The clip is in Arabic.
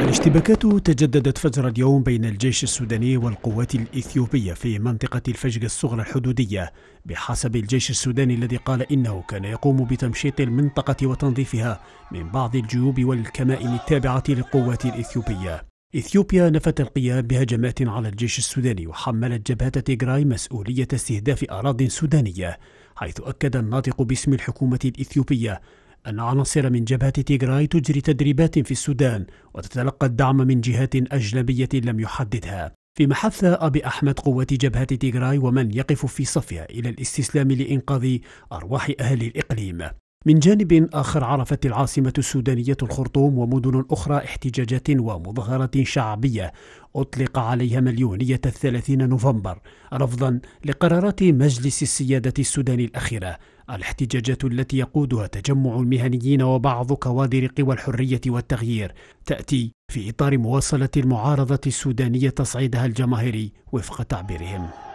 الاشتباكات تجددت فجر اليوم بين الجيش السوداني والقوات الإثيوبية في منطقة الفجر الصغرى الحدودية بحسب الجيش السوداني الذي قال إنه كان يقوم بتمشيط المنطقة وتنظيفها من بعض الجيوب والكمائن التابعة للقوات الإثيوبية إثيوبيا نفت القيام بهجمات على الجيش السوداني وحملت جبهة تيغراي مسؤولية استهداف أراضٍ سودانية حيث أكد الناطق باسم الحكومة الإثيوبية أن عناصر من جبهة تيغراي تجري تدريبات في السودان وتتلقى الدعم من جهات أجنبية لم يحددها فيما حث أبي أحمد قوات جبهة تيغراي ومن يقف في صفها إلى الاستسلام لإنقاذ أرواح أهل الإقليم من جانب آخر عرفت العاصمة السودانية الخرطوم ومدن أخرى احتجاجات ومظاهرات شعبية أطلق عليها مليونية الثلاثين نوفمبر رفضا لقرارات مجلس السيادة السوداني الأخيرة الاحتجاجات التي يقودها تجمع المهنيين وبعض كوادر قوى الحرية والتغيير تأتي في إطار مواصلة المعارضة السودانية تصعيدها الجماهيري وفق تعبيرهم